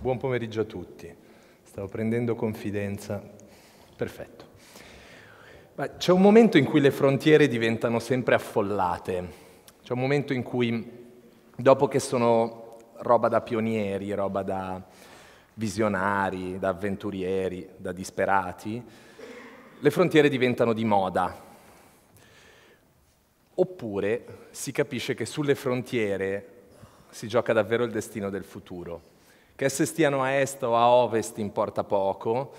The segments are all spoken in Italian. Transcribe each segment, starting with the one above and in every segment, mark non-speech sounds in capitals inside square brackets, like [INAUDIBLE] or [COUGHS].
Buon pomeriggio a tutti. Stavo prendendo confidenza. Perfetto. C'è un momento in cui le frontiere diventano sempre affollate c'è un momento in cui, dopo che sono roba da pionieri, roba da visionari, da avventurieri, da disperati, le frontiere diventano di moda. Oppure si capisce che sulle frontiere si gioca davvero il destino del futuro. Che esse stiano a est o a ovest importa poco,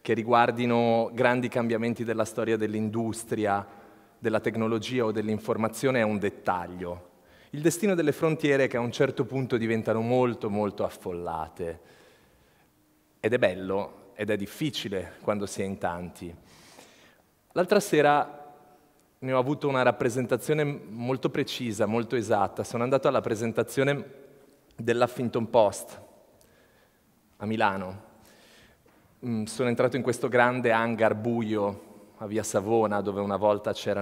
che riguardino grandi cambiamenti della storia dell'industria della tecnologia o dell'informazione è un dettaglio. Il destino delle frontiere è che a un certo punto diventano molto molto affollate. Ed è bello, ed è difficile quando si è in tanti. L'altra sera ne ho avuto una rappresentazione molto precisa, molto esatta. Sono andato alla presentazione dell'Huffington Post a Milano. Mm, sono entrato in questo grande hangar buio a via Savona, dove una volta c'era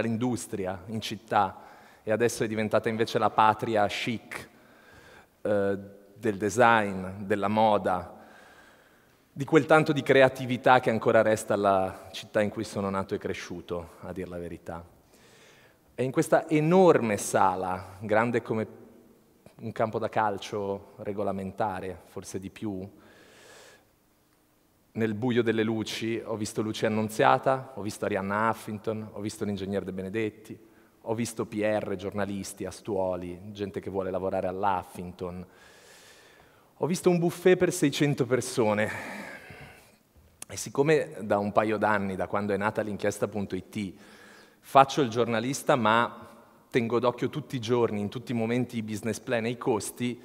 l'industria in città e adesso è diventata invece la patria chic eh, del design, della moda, di quel tanto di creatività che ancora resta alla città in cui sono nato e cresciuto, a dir la verità. E in questa enorme sala, grande come un campo da calcio regolamentare, forse di più, nel buio delle luci ho visto Lucia Annunziata, ho visto Arianna Huffington, ho visto l'ingegnere De Benedetti, ho visto PR, giornalisti, astuoli, gente che vuole lavorare all'Huffington. Ho visto un buffet per 600 persone e siccome da un paio d'anni, da quando è nata l'inchiesta.it, faccio il giornalista ma tengo d'occhio tutti i giorni, in tutti i momenti i business plan e i costi,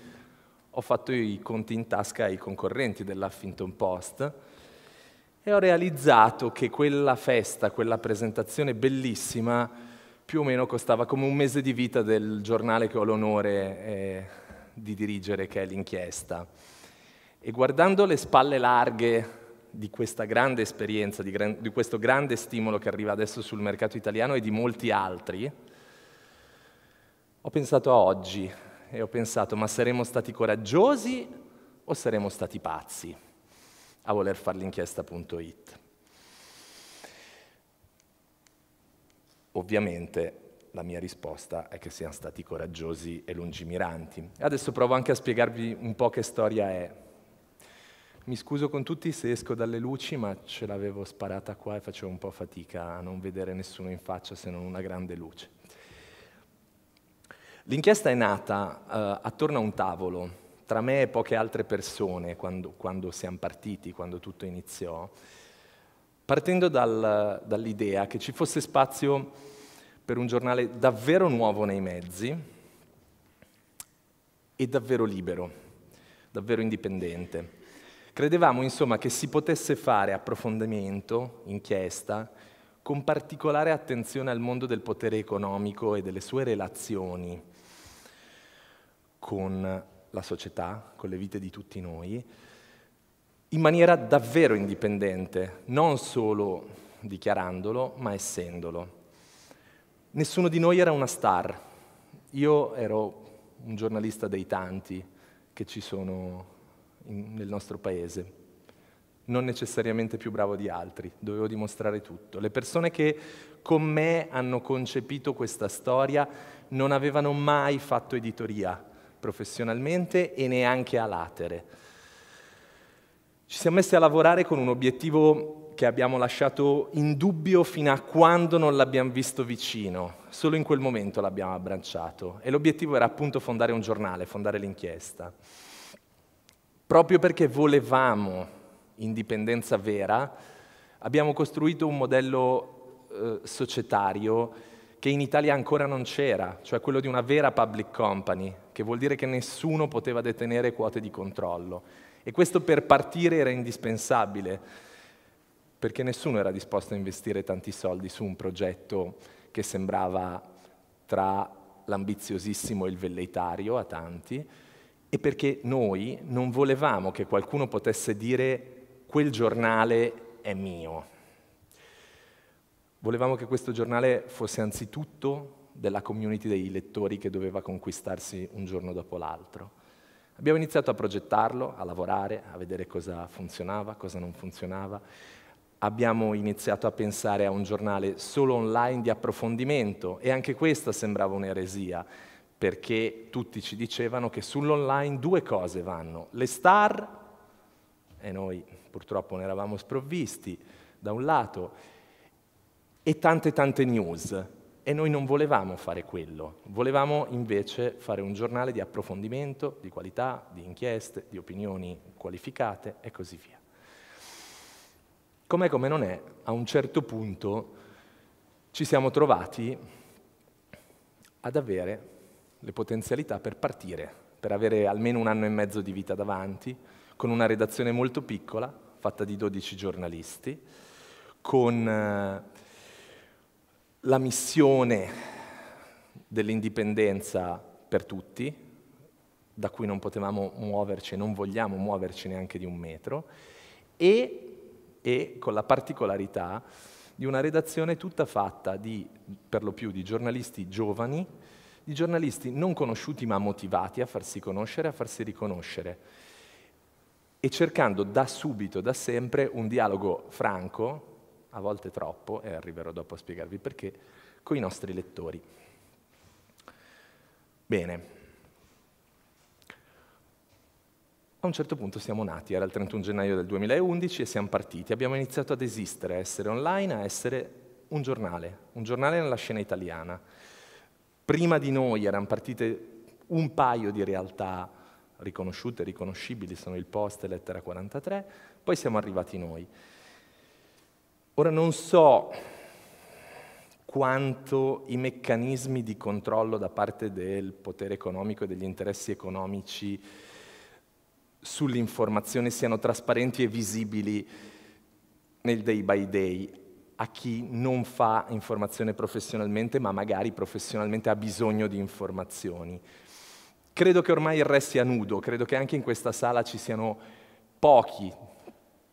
ho fatto i conti in tasca ai concorrenti dell'Huffington Post e ho realizzato che quella festa, quella presentazione bellissima, più o meno costava come un mese di vita del giornale che ho l'onore eh, di dirigere, che è l'inchiesta. E guardando le spalle larghe di questa grande esperienza, di, gran, di questo grande stimolo che arriva adesso sul mercato italiano e di molti altri, ho pensato a oggi e ho pensato, ma saremo stati coraggiosi o saremo stati pazzi? a voler fare l'inchiesta.it. Ovviamente la mia risposta è che siano stati coraggiosi e lungimiranti. Adesso provo anche a spiegarvi un po' che storia è. Mi scuso con tutti se esco dalle luci, ma ce l'avevo sparata qua e facevo un po' fatica a non vedere nessuno in faccia se non una grande luce. L'inchiesta è nata eh, attorno a un tavolo tra me e poche altre persone quando, quando siamo partiti, quando tutto iniziò, partendo dal, dall'idea che ci fosse spazio per un giornale davvero nuovo nei mezzi e davvero libero, davvero indipendente. Credevamo insomma che si potesse fare approfondimento, inchiesta, con particolare attenzione al mondo del potere economico e delle sue relazioni con la società, con le vite di tutti noi, in maniera davvero indipendente, non solo dichiarandolo, ma essendolo. Nessuno di noi era una star. Io ero un giornalista dei tanti che ci sono in, nel nostro paese, non necessariamente più bravo di altri, dovevo dimostrare tutto. Le persone che con me hanno concepito questa storia non avevano mai fatto editoria, professionalmente e neanche a latere. Ci siamo messi a lavorare con un obiettivo che abbiamo lasciato in dubbio fino a quando non l'abbiamo visto vicino, solo in quel momento l'abbiamo abbracciato e l'obiettivo era appunto fondare un giornale, fondare l'inchiesta. Proprio perché volevamo indipendenza vera, abbiamo costruito un modello eh, societario che in Italia ancora non c'era, cioè quello di una vera public company, che vuol dire che nessuno poteva detenere quote di controllo. E questo per partire era indispensabile, perché nessuno era disposto a investire tanti soldi su un progetto che sembrava tra l'ambiziosissimo e il velleitario a tanti, e perché noi non volevamo che qualcuno potesse dire quel giornale è mio, Volevamo che questo giornale fosse anzitutto della community dei lettori che doveva conquistarsi un giorno dopo l'altro. Abbiamo iniziato a progettarlo, a lavorare, a vedere cosa funzionava, cosa non funzionava. Abbiamo iniziato a pensare a un giornale solo online di approfondimento e anche questa sembrava un'eresia, perché tutti ci dicevano che sull'online due cose vanno, le star, e noi purtroppo ne eravamo sprovvisti, da un lato, e tante tante news. E noi non volevamo fare quello, volevamo invece fare un giornale di approfondimento, di qualità, di inchieste, di opinioni qualificate e così via. Com'è come non è, a un certo punto ci siamo trovati ad avere le potenzialità per partire, per avere almeno un anno e mezzo di vita davanti, con una redazione molto piccola, fatta di 12 giornalisti, con eh, la missione dell'indipendenza per tutti, da cui non potevamo muoverci e non vogliamo muoverci neanche di un metro, e, e, con la particolarità di una redazione tutta fatta di, per lo più, di giornalisti giovani, di giornalisti non conosciuti ma motivati a farsi conoscere, a farsi riconoscere, e cercando da subito, da sempre, un dialogo franco, a volte troppo, e arriverò dopo a spiegarvi perché, con i nostri lettori. Bene. A un certo punto siamo nati, era il 31 gennaio del 2011 e siamo partiti. Abbiamo iniziato ad esistere, a essere online, a essere un giornale, un giornale nella scena italiana. Prima di noi erano partite un paio di realtà riconosciute, riconoscibili, sono il Post e Lettera 43, poi siamo arrivati noi. Ora non so quanto i meccanismi di controllo da parte del potere economico e degli interessi economici sull'informazione siano trasparenti e visibili nel day by day a chi non fa informazione professionalmente, ma magari professionalmente ha bisogno di informazioni. Credo che ormai il re sia nudo, credo che anche in questa sala ci siano pochi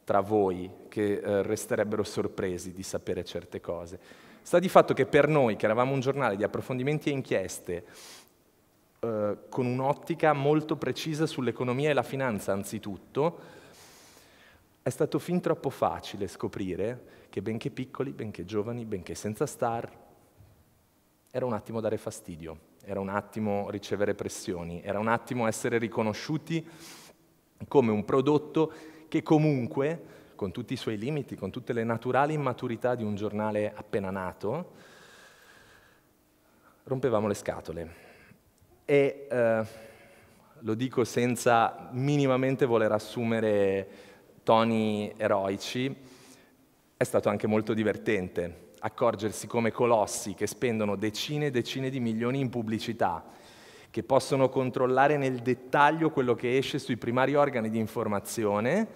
tra voi che eh, resterebbero sorpresi di sapere certe cose. Sta di fatto che per noi, che eravamo un giornale di approfondimenti e inchieste, eh, con un'ottica molto precisa sull'economia e la finanza anzitutto, è stato fin troppo facile scoprire che benché piccoli, benché giovani, benché senza star, era un attimo dare fastidio, era un attimo ricevere pressioni, era un attimo essere riconosciuti come un prodotto che comunque, con tutti i suoi limiti, con tutte le naturali immaturità di un giornale appena nato, rompevamo le scatole. E eh, lo dico senza minimamente voler assumere toni eroici, è stato anche molto divertente accorgersi come colossi che spendono decine e decine di milioni in pubblicità che possono controllare nel dettaglio quello che esce sui primari organi di informazione,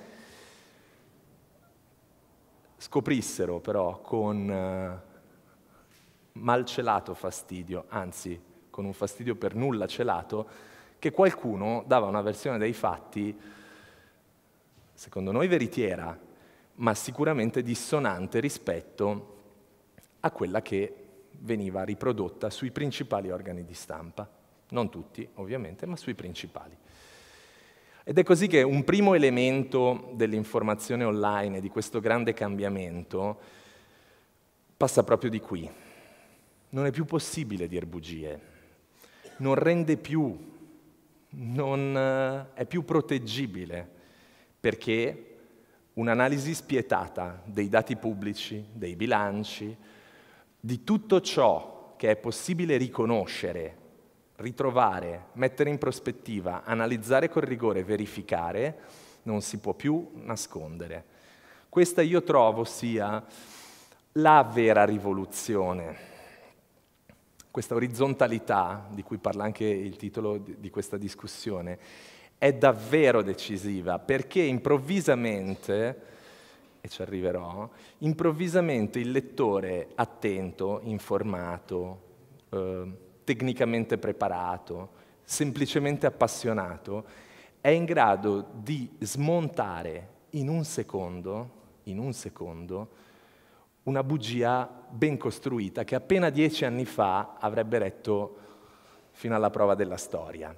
scoprissero però con eh, malcelato fastidio, anzi con un fastidio per nulla celato, che qualcuno dava una versione dei fatti, secondo noi veritiera, ma sicuramente dissonante rispetto a quella che veniva riprodotta sui principali organi di stampa non tutti ovviamente, ma sui principali. Ed è così che un primo elemento dell'informazione online, di questo grande cambiamento, passa proprio di qui. Non è più possibile dire bugie, non rende più, non eh, è più proteggibile, perché un'analisi spietata dei dati pubblici, dei bilanci, di tutto ciò che è possibile riconoscere ritrovare, mettere in prospettiva, analizzare con rigore, verificare, non si può più nascondere. Questa io trovo sia la vera rivoluzione. Questa orizzontalità, di cui parla anche il titolo di questa discussione, è davvero decisiva perché improvvisamente e ci arriverò, improvvisamente il lettore attento, informato, eh, tecnicamente preparato, semplicemente appassionato, è in grado di smontare in un secondo, in un secondo, una bugia ben costruita che appena dieci anni fa avrebbe letto fino alla prova della storia.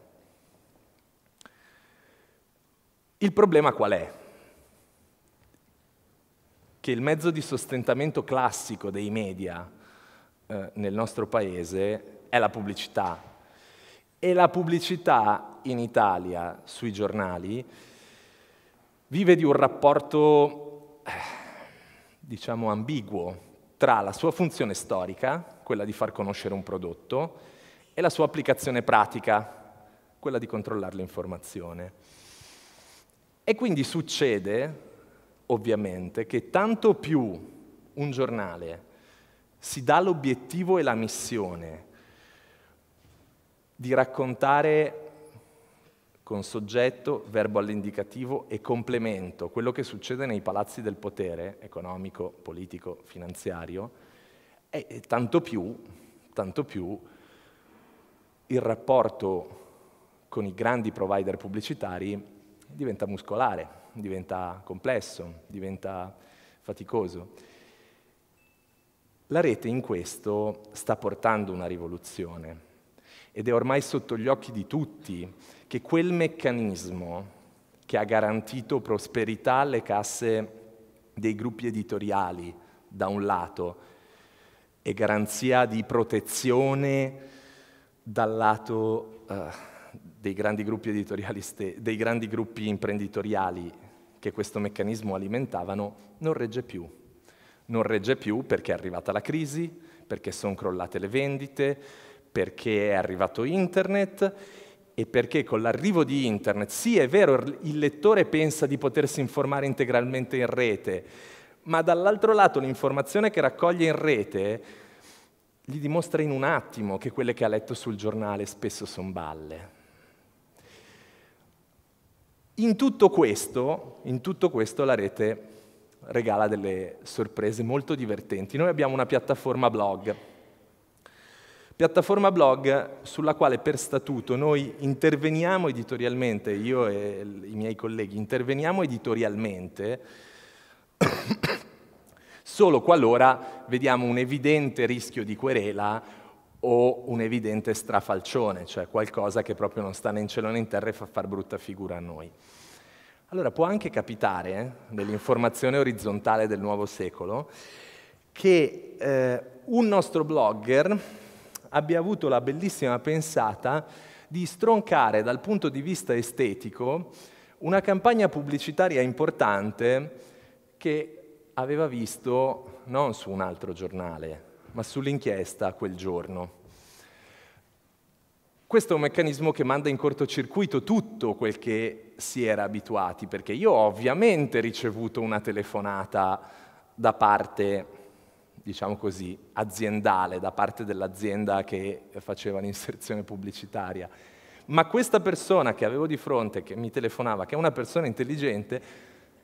Il problema qual è? Che il mezzo di sostentamento classico dei media eh, nel nostro paese è la pubblicità. E la pubblicità in Italia, sui giornali, vive di un rapporto, eh, diciamo, ambiguo tra la sua funzione storica, quella di far conoscere un prodotto, e la sua applicazione pratica, quella di controllare l'informazione. E quindi succede, ovviamente, che tanto più un giornale si dà l'obiettivo e la missione di raccontare con soggetto, verbo all'indicativo e complemento quello che succede nei palazzi del potere, economico, politico, finanziario, e tanto più, tanto più il rapporto con i grandi provider pubblicitari diventa muscolare, diventa complesso, diventa faticoso. La rete in questo sta portando una rivoluzione ed è ormai sotto gli occhi di tutti che quel meccanismo che ha garantito prosperità alle casse dei gruppi editoriali, da un lato, e garanzia di protezione dal lato uh, dei, grandi ste- dei grandi gruppi imprenditoriali che questo meccanismo alimentavano, non regge più. Non regge più perché è arrivata la crisi, perché sono crollate le vendite, perché è arrivato internet e perché con l'arrivo di internet, sì è vero, il lettore pensa di potersi informare integralmente in rete, ma dall'altro lato l'informazione che raccoglie in rete gli dimostra in un attimo che quelle che ha letto sul giornale spesso sono balle. In tutto, questo, in tutto questo la rete regala delle sorprese molto divertenti. Noi abbiamo una piattaforma blog piattaforma blog sulla quale per statuto noi interveniamo editorialmente, io e i miei colleghi interveniamo editorialmente [COUGHS] solo qualora vediamo un evidente rischio di querela o un evidente strafalcione, cioè qualcosa che proprio non sta né in cielo né in terra e fa far brutta figura a noi. Allora può anche capitare, eh, nell'informazione orizzontale del nuovo secolo, che eh, un nostro blogger abbia avuto la bellissima pensata di stroncare dal punto di vista estetico una campagna pubblicitaria importante che aveva visto non su un altro giornale, ma sull'inchiesta quel giorno. Questo è un meccanismo che manda in cortocircuito tutto quel che si era abituati, perché io ho ovviamente ricevuto una telefonata da parte diciamo così, aziendale da parte dell'azienda che faceva l'inserzione pubblicitaria. Ma questa persona che avevo di fronte, che mi telefonava, che è una persona intelligente,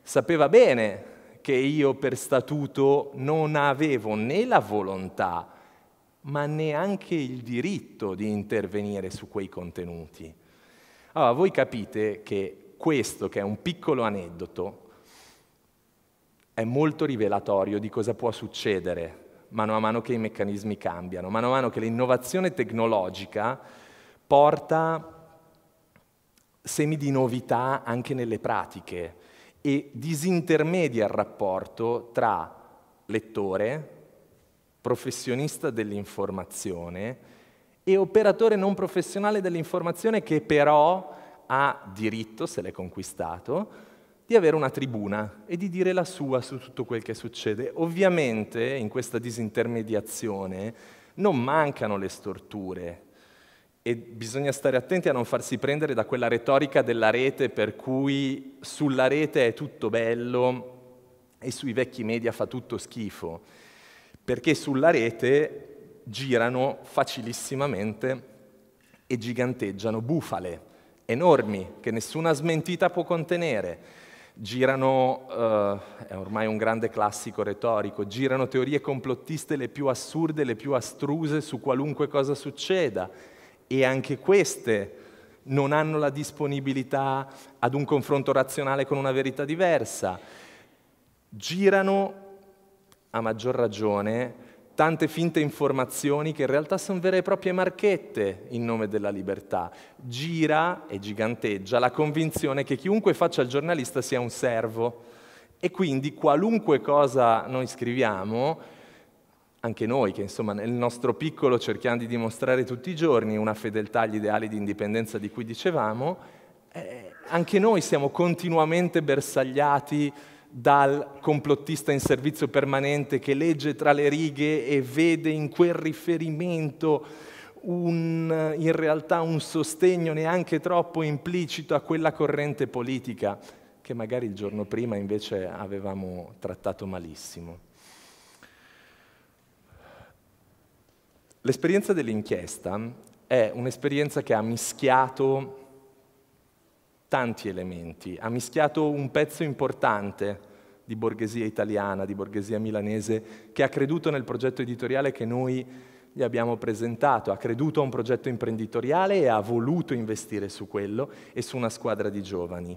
sapeva bene che io per statuto non avevo né la volontà, ma neanche il diritto di intervenire su quei contenuti. Allora, voi capite che questo, che è un piccolo aneddoto, è molto rivelatorio di cosa può succedere mano a mano che i meccanismi cambiano, mano a mano che l'innovazione tecnologica porta semi di novità anche nelle pratiche e disintermedia il rapporto tra lettore, professionista dell'informazione e operatore non professionale dell'informazione che però ha diritto, se l'è conquistato, di avere una tribuna e di dire la sua su tutto quel che succede. Ovviamente in questa disintermediazione non mancano le storture e bisogna stare attenti a non farsi prendere da quella retorica della rete per cui sulla rete è tutto bello e sui vecchi media fa tutto schifo, perché sulla rete girano facilissimamente e giganteggiano bufale enormi che nessuna smentita può contenere girano, eh, è ormai un grande classico retorico, girano teorie complottiste le più assurde, le più astruse su qualunque cosa succeda e anche queste non hanno la disponibilità ad un confronto razionale con una verità diversa. Girano a maggior ragione tante finte informazioni che in realtà sono vere e proprie marchette in nome della libertà. Gira e giganteggia la convinzione che chiunque faccia il giornalista sia un servo e quindi qualunque cosa noi scriviamo, anche noi che insomma nel nostro piccolo cerchiamo di dimostrare tutti i giorni una fedeltà agli ideali di indipendenza di cui dicevamo, eh, anche noi siamo continuamente bersagliati dal complottista in servizio permanente che legge tra le righe e vede in quel riferimento un, in realtà un sostegno neanche troppo implicito a quella corrente politica che magari il giorno prima invece avevamo trattato malissimo. L'esperienza dell'inchiesta è un'esperienza che ha mischiato tanti elementi, ha mischiato un pezzo importante di borghesia italiana, di borghesia milanese, che ha creduto nel progetto editoriale che noi gli abbiamo presentato, ha creduto a un progetto imprenditoriale e ha voluto investire su quello e su una squadra di giovani.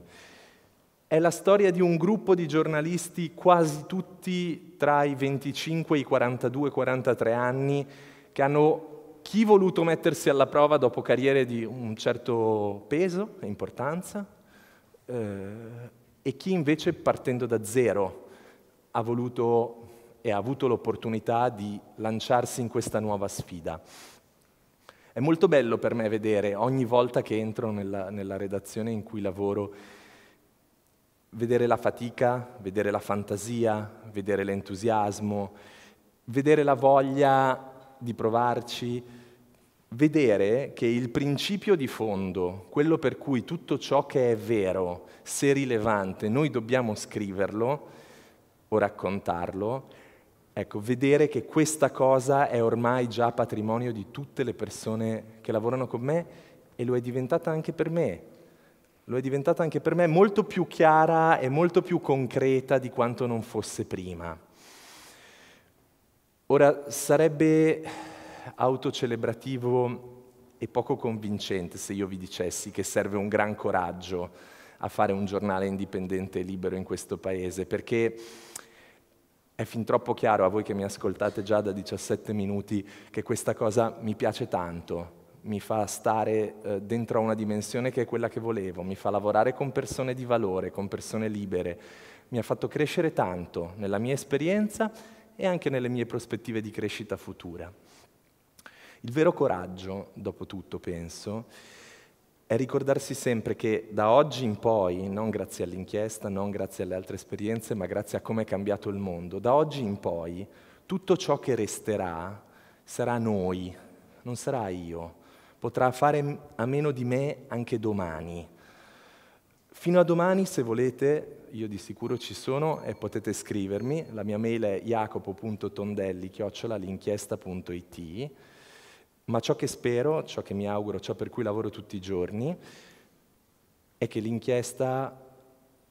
È la storia di un gruppo di giornalisti, quasi tutti tra i 25 e i 42-43 anni, che hanno chi ha voluto mettersi alla prova dopo carriere di un certo peso e importanza? Eh, e chi invece partendo da zero ha voluto e ha avuto l'opportunità di lanciarsi in questa nuova sfida. È molto bello per me vedere ogni volta che entro nella, nella redazione in cui lavoro, vedere la fatica, vedere la fantasia, vedere l'entusiasmo, vedere la voglia di provarci, vedere che il principio di fondo, quello per cui tutto ciò che è vero, se rilevante, noi dobbiamo scriverlo o raccontarlo, ecco, vedere che questa cosa è ormai già patrimonio di tutte le persone che lavorano con me e lo è diventata anche per me. Lo è diventata anche per me molto più chiara e molto più concreta di quanto non fosse prima. Ora sarebbe autocelebrativo e poco convincente se io vi dicessi che serve un gran coraggio a fare un giornale indipendente e libero in questo paese, perché è fin troppo chiaro a voi che mi ascoltate già da 17 minuti che questa cosa mi piace tanto, mi fa stare eh, dentro a una dimensione che è quella che volevo, mi fa lavorare con persone di valore, con persone libere, mi ha fatto crescere tanto nella mia esperienza e anche nelle mie prospettive di crescita futura. Il vero coraggio, dopo tutto, penso, è ricordarsi sempre che da oggi in poi, non grazie all'inchiesta, non grazie alle altre esperienze, ma grazie a come è cambiato il mondo, da oggi in poi tutto ciò che resterà sarà noi, non sarà io. Potrà fare a meno di me anche domani. Fino a domani, se volete, io di sicuro ci sono e potete scrivermi. La mia mail è jacopo.tondelli.it. Ma ciò che spero, ciò che mi auguro, ciò per cui lavoro tutti i giorni, è che l'inchiesta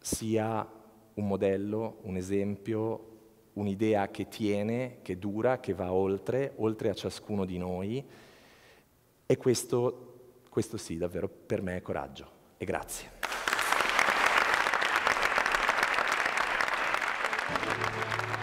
sia un modello, un esempio, un'idea che tiene, che dura, che va oltre, oltre a ciascuno di noi. E questo, questo sì, davvero per me è coraggio. E grazie. Applausi